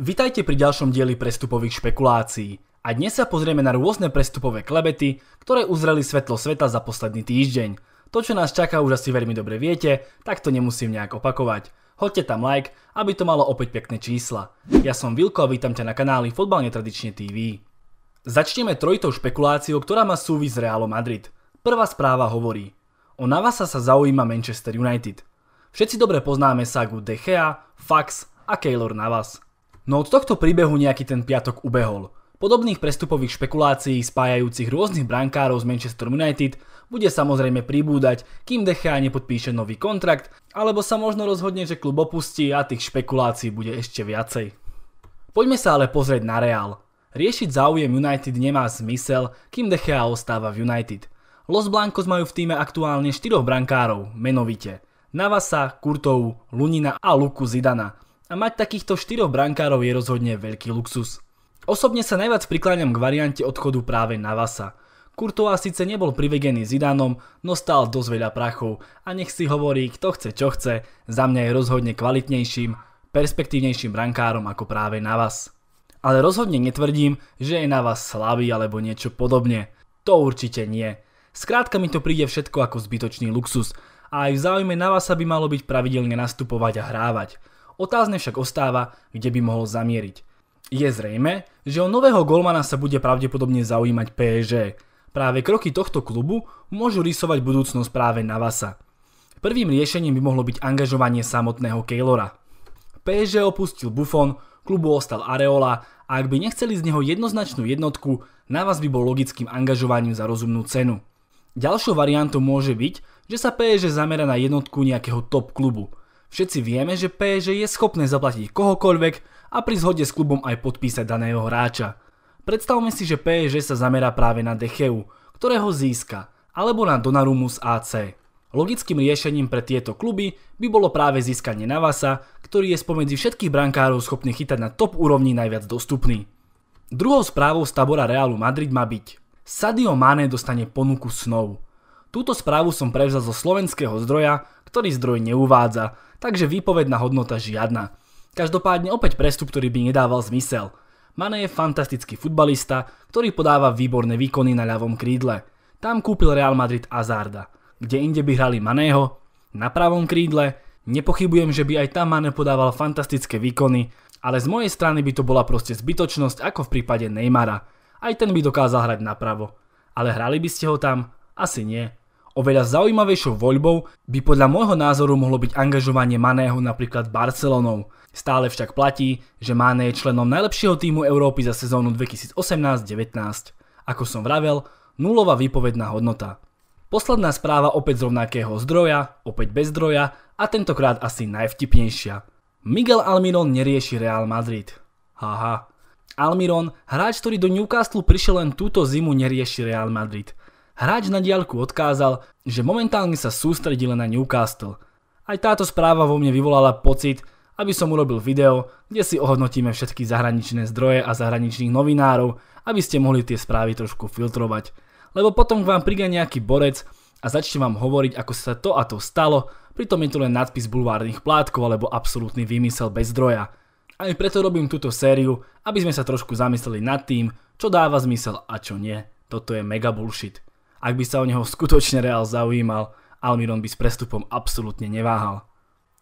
Vitajte pri ďalšom dieli prestupových špekulácií. A dnes sa pozrieme na rôzne prestupové klebety, ktoré uzreli svetlo sveta za posledný týždeň. To, čo nás čaká, už asi veľmi dobre viete, tak to nemusím nejak opakovať. Hoďte tam like, aby to malo opäť pekné čísla. Ja som Vilko a vítam ťa na kanáli Fotbal netradične TV. Začneme trojitou špekuláciou, ktorá má súvis s Realom Madrid. Prvá správa hovorí. O Navasa sa zaujíma Manchester United. Všetci dobre poznáme sagu De Gea, Fax a Keylor Navas. No od tohto príbehu nejaký ten piatok ubehol. Podobných prestupových špekulácií spájajúcich rôznych brankárov z Manchester United bude samozrejme pribúdať, kým Dechea nepodpíše nový kontrakt, alebo sa možno rozhodne, že klub opustí a tých špekulácií bude ešte viacej. Poďme sa ale pozrieť na Real. Riešiť záujem United nemá zmysel, kým Dechea ostáva v United. Los Blancos majú v týme aktuálne 4 brankárov, menovite Navasa, Kurtovu, Lunina a Luku Zidana – a mať takýchto štyroch brankárov je rozhodne veľký luxus. Osobne sa najviac prikláňam k variante odchodu práve na Vasa. Courtois síce nebol privegený Zidanom, no stál dosť veľa prachov a nech si hovorí kto chce čo chce, za mňa je rozhodne kvalitnejším, perspektívnejším brankárom ako práve na vás. Ale rozhodne netvrdím, že je na vás slabý alebo niečo podobne. To určite nie. Skrátka mi to príde všetko ako zbytočný luxus a aj v záujme na vás sa by malo byť pravidelne nastupovať a hrávať. Otázne však ostáva, kde by mohol zamieriť. Je zrejme, že o nového golmana sa bude pravdepodobne zaujímať PSG. Práve kroky tohto klubu môžu rysovať budúcnosť práve Navasa. Prvým riešením by mohlo byť angažovanie samotného Keylora. PSG opustil Buffon, klubu ostal Areola a ak by nechceli z neho jednoznačnú jednotku, Navas by bol logickým angažovaním za rozumnú cenu. Ďalšou variantou môže byť, že sa PSG zamera na jednotku nejakého top klubu – Všetci vieme, že PSG je schopné zaplatiť kohokoľvek a pri zhode s klubom aj podpísať daného hráča. Predstavme si, že PSG sa zamerá práve na Decheu, ktorého získa, alebo na Donarumu z AC. Logickým riešením pre tieto kluby by bolo práve získanie Navasa, ktorý je spomedzi všetkých brankárov schopný chytať na top úrovni najviac dostupný. Druhou správou z tabora Realu Madrid má byť Sadio Mane dostane ponuku snov. Túto správu som prevzal zo slovenského zdroja, ktorý zdroj neuvádza, takže výpovedná hodnota žiadna. Každopádne opäť prestup, ktorý by nedával zmysel. Mane je fantastický futbalista, ktorý podáva výborné výkony na ľavom krídle. Tam kúpil Real Madrid Azarda. Kde inde by hrali Maného? Na pravom krídle? Nepochybujem, že by aj tam Mane podával fantastické výkony, ale z mojej strany by to bola proste zbytočnosť ako v prípade Neymara. Aj ten by dokázal hrať napravo. Ale hrali by ste ho tam? Asi nie. Oveľa zaujímavejšou voľbou by podľa môjho názoru mohlo byť angažovanie Maného napríklad Barcelonou. Stále však platí, že Mané je členom najlepšieho týmu Európy za sezónu 2018-19. Ako som vravel, nulová výpovedná hodnota. Posledná správa opäť z rovnakého zdroja, opäť bez zdroja a tentokrát asi najvtipnejšia. Miguel Almiron nerieši Real Madrid. Haha. Almiron, hráč, ktorý do Newcastle prišiel len túto zimu, nerieši Real Madrid – Hráč na diaľku odkázal, že momentálne sa sústredí len na Newcastle. Aj táto správa vo mne vyvolala pocit, aby som urobil video, kde si ohodnotíme všetky zahraničné zdroje a zahraničných novinárov, aby ste mohli tie správy trošku filtrovať. Lebo potom k vám príde nejaký borec a začne vám hovoriť, ako sa to a to stalo, pritom je to len nadpis bulvárnych plátkov alebo absolútny výmysel bez zdroja. Aj preto robím túto sériu, aby sme sa trošku zamysleli nad tým, čo dáva zmysel a čo nie. Toto je mega bullshit ak by sa o neho skutočne Real zaujímal, Almiron by s prestupom absolútne neváhal.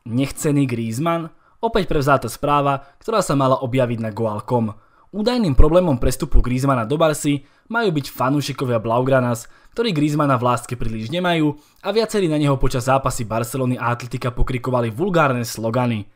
Nechcený Griezmann? Opäť prevzáta správa, ktorá sa mala objaviť na Goal.com. Údajným problémom prestupu Griezmana do Barsi majú byť fanúšikovia Blaugranas, ktorí Griezmana v láske príliš nemajú a viacerí na neho počas zápasy Barcelony a Atletika pokrikovali vulgárne slogany.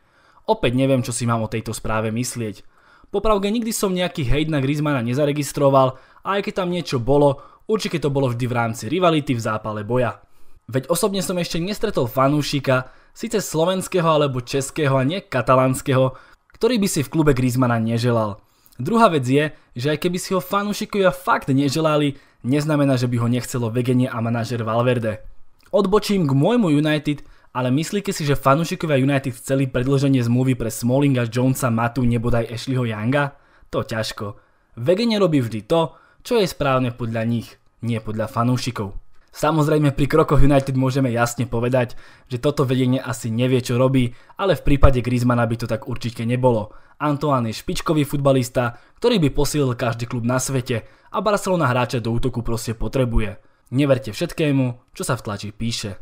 Opäť neviem, čo si mám o tejto správe myslieť. Popravde nikdy som nejaký hejt na Griezmana nezaregistroval a aj keď tam niečo bolo, Určite to bolo vždy v rámci rivality v zápale boja. Veď osobne som ešte nestretol fanúšika, síce slovenského alebo českého a nie katalánskeho, ktorý by si v klube Griezmana neželal. Druhá vec je, že aj keby si ho fanúšikovia fakt neželali, neznamená, že by ho nechcelo Vegenie a manažer Valverde. Odbočím k môjmu United, ale myslíte si, že fanúšikovia United chceli predlženie zmluvy pre Smallinga, Jonesa, Matu, nebodaj Ashleyho Younga? To ťažko. Vegenie robí vždy to, čo je správne podľa nich, nie podľa fanúšikov. Samozrejme pri krokoch United môžeme jasne povedať, že toto vedenie asi nevie čo robí, ale v prípade Griezmana by to tak určite nebolo. Antoine je špičkový futbalista, ktorý by posilil každý klub na svete a Barcelona hráča do útoku proste potrebuje. Neverte všetkému, čo sa v tlači píše.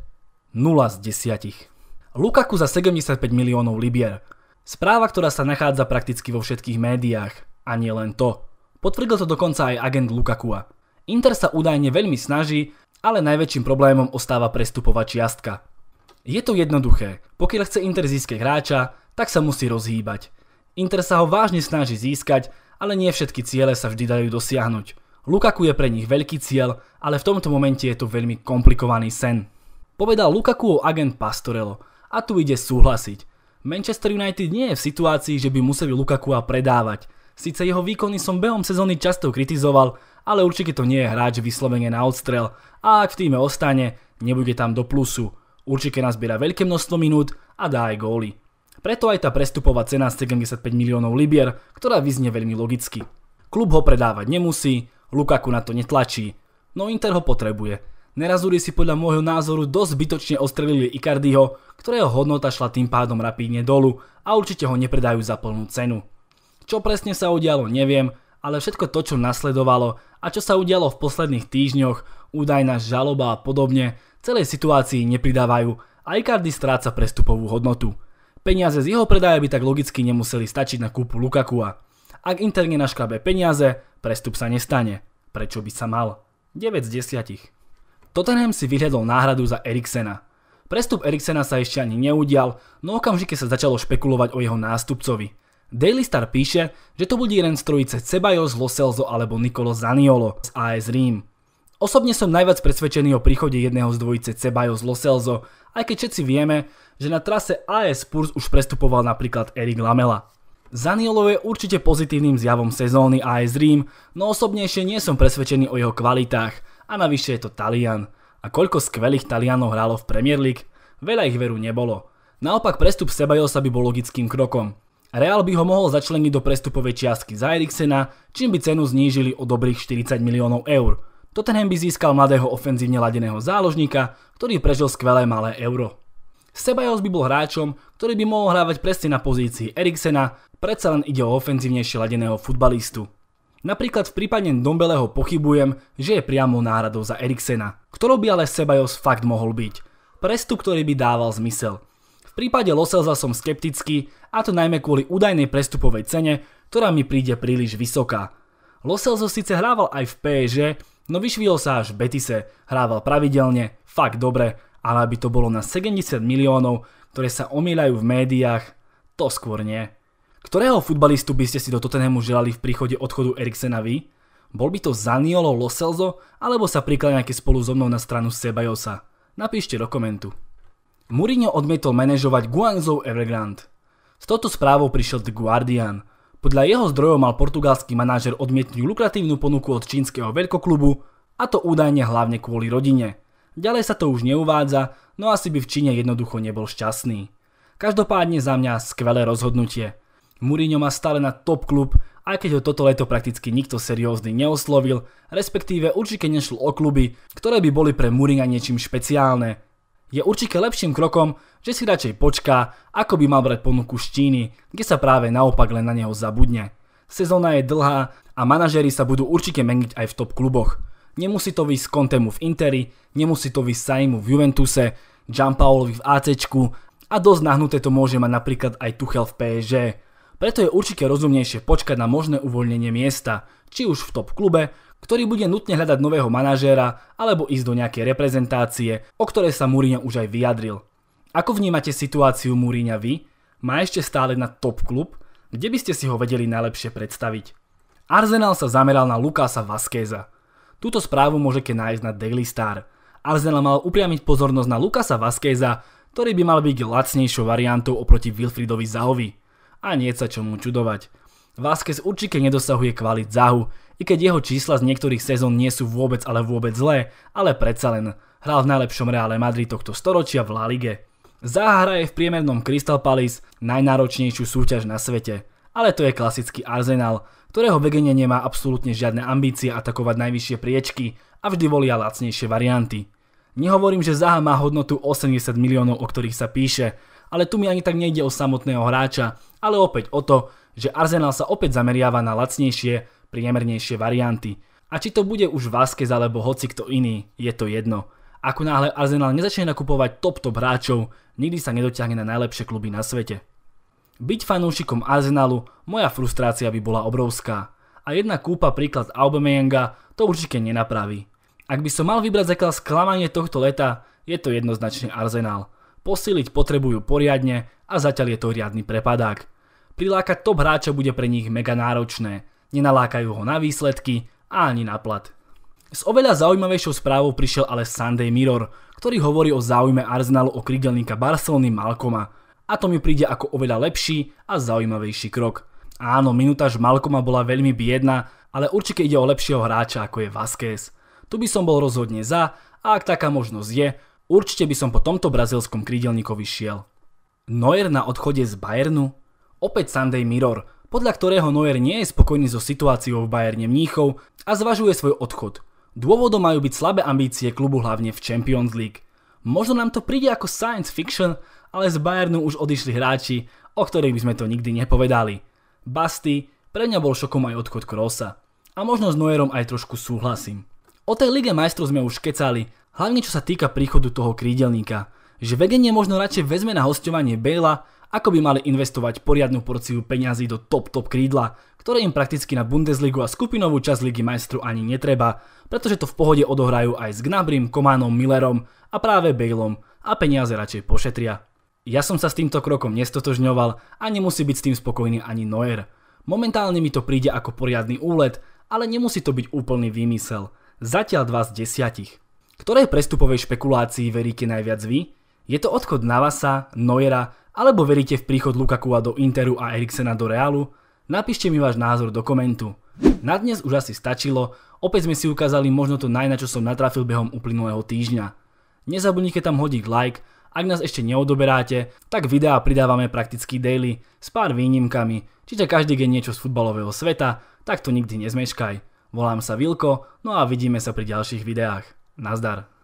0 z 10. Lukaku za 75 miliónov libier. Správa, ktorá sa nachádza prakticky vo všetkých médiách. A nie len to. Potvrdil to dokonca aj agent Lukakua. Inter sa údajne veľmi snaží, ale najväčším problémom ostáva prestupová čiastka. Je to jednoduché, pokiaľ chce Inter získať hráča, tak sa musí rozhýbať. Inter sa ho vážne snaží získať, ale nie všetky ciele sa vždy dajú dosiahnuť. Lukaku je pre nich veľký cieľ, ale v tomto momente je to veľmi komplikovaný sen. Povedal o agent Pastorello a tu ide súhlasiť. Manchester United nie je v situácii, že by museli Lukakua predávať, Sice jeho výkony som behom sezóny často kritizoval, ale určite to nie je hráč vyslovene na odstrel a ak v týme ostane, nebude tam do plusu. Určite nazbiera veľké množstvo minút a dá aj góly. Preto aj tá prestupová cena 75 miliónov libier, ktorá vyznie veľmi logicky. Klub ho predávať nemusí, Lukaku na to netlačí, no Inter ho potrebuje. Nerazúri si podľa môjho názoru dosť zbytočne ostrelili Icardiho, ktorého hodnota šla tým pádom rapídne dolu a určite ho nepredajú za plnú cenu. Čo presne sa udialo, neviem, ale všetko to, čo nasledovalo a čo sa udialo v posledných týždňoch, údajná žaloba a podobne, celej situácii nepridávajú a Icardi stráca prestupovú hodnotu. Peniaze z jeho predaja by tak logicky nemuseli stačiť na kúpu Lukakua. Ak Inter nenaškrabe peniaze, prestup sa nestane. Prečo by sa mal? 9 z 10. Tottenham si vyhľadol náhradu za Eriksena. Prestup Eriksena sa ešte ani neudial, no okamžite sa začalo špekulovať o jeho nástupcovi. Daily Star píše, že to bude jeden z trojice Cebajos, Loselzo alebo Nicolo Zaniolo z AS Rím. Osobne som najviac presvedčený o príchode jedného z dvojice Cebajos, Loselzo, aj keď všetci vieme, že na trase AS Purs už prestupoval napríklad Erik Lamela. Zaniolo je určite pozitívnym zjavom sezóny AS Rím, no osobnejšie nie som presvedčený o jeho kvalitách a navyše je to Talian. A koľko skvelých Talianov hrálo v Premier League? Veľa ich veru nebolo. Naopak prestup Sebajosa by bol logickým krokom. Real by ho mohol začleniť do prestupovej čiastky za Eriksena, čím by cenu znížili o dobrých 40 miliónov eur. Tottenham by získal mladého ofenzívne ladeného záložníka, ktorý prežil skvelé malé euro. Sebajos by bol hráčom, ktorý by mohol hrávať presne na pozícii Eriksena, predsa len ide o ofenzívnejšie ladeného futbalistu. Napríklad v prípade Dombeleho pochybujem, že je priamo náhradou za Eriksena, ktorou by ale Sebajos fakt mohol byť. Prestup, ktorý by dával zmysel – v prípade Loselza som skeptický, a to najmä kvôli údajnej prestupovej cene, ktorá mi príde príliš vysoká. Loselzo síce hrával aj v PSG, no vyšvihol sa až v Betise, hrával pravidelne, fakt dobre, ale aby to bolo na 70 miliónov, ktoré sa omýľajú v médiách, to skôr nie. Ktorého futbalistu by ste si do Tottenhamu želali v príchode odchodu Eriksena vy? Bol by to Zaniolo Loselzo, alebo sa prikláňate spolu so mnou na stranu Sebajosa? Napíšte do komentu. Mourinho odmietol manažovať Guangzhou Evergrande. S touto správou prišiel The Guardian. Podľa jeho zdrojov mal portugalský manažer odmietnúť lukratívnu ponuku od čínskeho veľkoklubu, a to údajne hlavne kvôli rodine. Ďalej sa to už neuvádza, no asi by v Číne jednoducho nebol šťastný. Každopádne za mňa skvelé rozhodnutie. Mourinho má stále na top klub, aj keď ho toto leto prakticky nikto seriózny neoslovil, respektíve určite nešlo o kluby, ktoré by boli pre Mourinho niečím špeciálne, je určite lepším krokom, že si radšej počká, ako by mal brať ponuku z Číny, kde sa práve naopak len na neho zabudne. Sezóna je dlhá a manažéri sa budú určite meniť aj v top kluboch. Nemusí to vysť Contemu v Interi, nemusí to vysť Saimu v Juventuse, Gianpaolovi v ACčku a dosť nahnuté to môže mať napríklad aj Tuchel v PSG. Preto je určite rozumnejšie počkať na možné uvoľnenie miesta, či už v top klube, ktorý bude nutne hľadať nového manažéra alebo ísť do nejakej reprezentácie, o ktorej sa Mourinho už aj vyjadril. Ako vnímate situáciu Mourinho vy? Má ešte stále na top klub? Kde by ste si ho vedeli najlepšie predstaviť? Arsenal sa zameral na Lukasa Vaskéza. Túto správu môžete nájsť na Daily Star. Arsenal mal upriamiť pozornosť na Lukasa Vaskéza, ktorý by mal byť lacnejšou variantou oproti Wilfridovi Zahovi. A nie sa čomu čudovať. Vázquez určite nedosahuje kvalit Zahu, i keď jeho čísla z niektorých sezón nie sú vôbec ale vôbec zlé, ale predsa len hral v najlepšom Reále Madrid tohto storočia v La Lige. Zaha hraje v priemernom Crystal Palace najnáročnejšiu súťaž na svete, ale to je klasický Arsenal, ktorého Begene nemá absolútne žiadne ambície atakovať najvyššie priečky a vždy volia lacnejšie varianty. Nehovorím, že Zaha má hodnotu 80 miliónov, o ktorých sa píše, ale tu mi ani tak nejde o samotného hráča, ale opäť o to, že Arsenal sa opäť zameriava na lacnejšie, priemernejšie varianty. A či to bude už Vázquez alebo hoci kto iný, je to jedno. Ako náhle Arsenal nezačne nakupovať top top hráčov, nikdy sa nedotiahne na najlepšie kluby na svete. Byť fanúšikom Arsenalu, moja frustrácia by bola obrovská. A jedna kúpa príklad Aubameyanga to určite nenapraví. Ak by som mal vybrať zakiaľ sklamanie tohto leta, je to jednoznačne Arsenal. Posíliť potrebujú poriadne a zatiaľ je to riadny prepadák. Prilákať top hráča bude pre nich mega náročné. Nenalákajú ho na výsledky a ani na plat. S oveľa zaujímavejšou správou prišiel ale Sunday Mirror, ktorý hovorí o záujme Arsenalu o krídelníka Barcelony Malcoma. A to mi príde ako oveľa lepší a zaujímavejší krok. Áno, minutáž Malcoma bola veľmi biedna, ale určite ide o lepšieho hráča ako je Vasquez. Tu by som bol rozhodne za a ak taká možnosť je, určite by som po tomto brazilskom krydelníkovi šiel. Neuer na odchode z Bayernu Opäť Sunday Mirror, podľa ktorého Neuer nie je spokojný so situáciou v Bayerne Mníchov a zvažuje svoj odchod. Dôvodom majú byť slabé ambície klubu hlavne v Champions League. Možno nám to príde ako science fiction, ale z Bayernu už odišli hráči, o ktorých by sme to nikdy nepovedali. Basty, pre mňa bol šokom aj odchod Krosa. A možno s Neuerom aj trošku súhlasím. O tej Lige majstrov sme už kecali, hlavne čo sa týka príchodu toho krídelníka. Že vedenie možno radšej vezme na hostovanie Bela ako by mali investovať poriadnu porciu peňazí do top-top krídla, ktoré im prakticky na Bundesligu a skupinovú časť Ligy majstru ani netreba, pretože to v pohode odohrajú aj s Gnabrym, Kománom, Millerom a práve Baleom a peniaze radšej pošetria. Ja som sa s týmto krokom nestotožňoval a nemusí byť s tým spokojný ani Neuer. Momentálne mi to príde ako poriadny úlet, ale nemusí to byť úplný výmysel. Zatiaľ dva z desiatich. Ktorej prestupovej špekulácii veríte najviac vy? Je to odchod Navasa, Neuera alebo veríte v príchod a do Interu a Eriksena do Realu? Napíšte mi váš názor do komentu. Na dnes už asi stačilo, opäť sme si ukázali možno to najna, čo som natrafil behom uplynulého týždňa. Nezabudnite tam hodiť like, ak nás ešte neodoberáte, tak videá pridávame prakticky daily s pár výnimkami, čiže každý deň niečo z futbalového sveta, tak to nikdy nezmeškaj. Volám sa Vilko, no a vidíme sa pri ďalších videách. Nazdar.